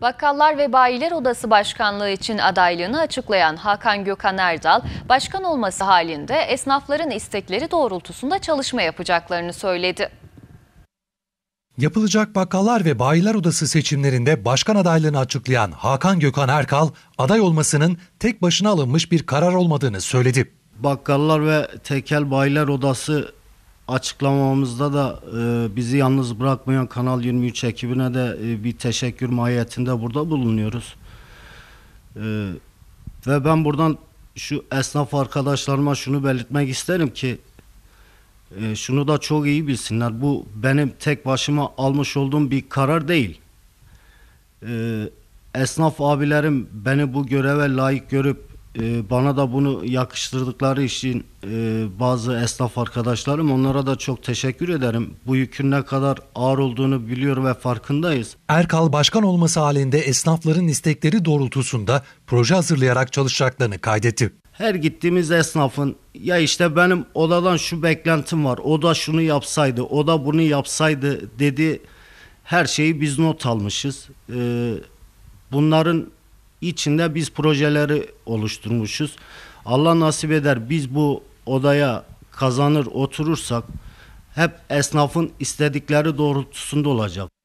Bakkallar ve Bayiler Odası Başkanlığı için adaylığını açıklayan Hakan Gökhan Erdal, başkan olması halinde esnafların istekleri doğrultusunda çalışma yapacaklarını söyledi. Yapılacak Bakkallar ve Bayiler Odası seçimlerinde başkan adaylığını açıklayan Hakan Gökhan Erkal, aday olmasının tek başına alınmış bir karar olmadığını söyledi. Bakkallar ve Tekel Bayiler Odası açıklamamızda da e, bizi yalnız bırakmayan Kanal 23 ekibine de e, bir teşekkür mahiyetinde burada bulunuyoruz. E, ve ben buradan şu esnaf arkadaşlarıma şunu belirtmek isterim ki e, şunu da çok iyi bilsinler. Bu benim tek başıma almış olduğum bir karar değil. E, esnaf abilerim beni bu göreve layık görüp ee, bana da bunu yakıştırdıkları için e, bazı esnaf arkadaşlarım onlara da çok teşekkür ederim. Bu yükün ne kadar ağır olduğunu biliyor ve farkındayız. Erkal başkan olması halinde esnafların istekleri doğrultusunda proje hazırlayarak çalışacaklarını kaydetti. Her gittiğimiz esnafın ya işte benim odadan şu beklentim var. O da şunu yapsaydı, o da bunu yapsaydı dedi. Her şeyi biz not almışız. Ee, bunların içinde biz projeleri oluşturmuşuz. Allah nasip eder biz bu odaya kazanır oturursak hep esnafın istedikleri doğrultusunda olacak.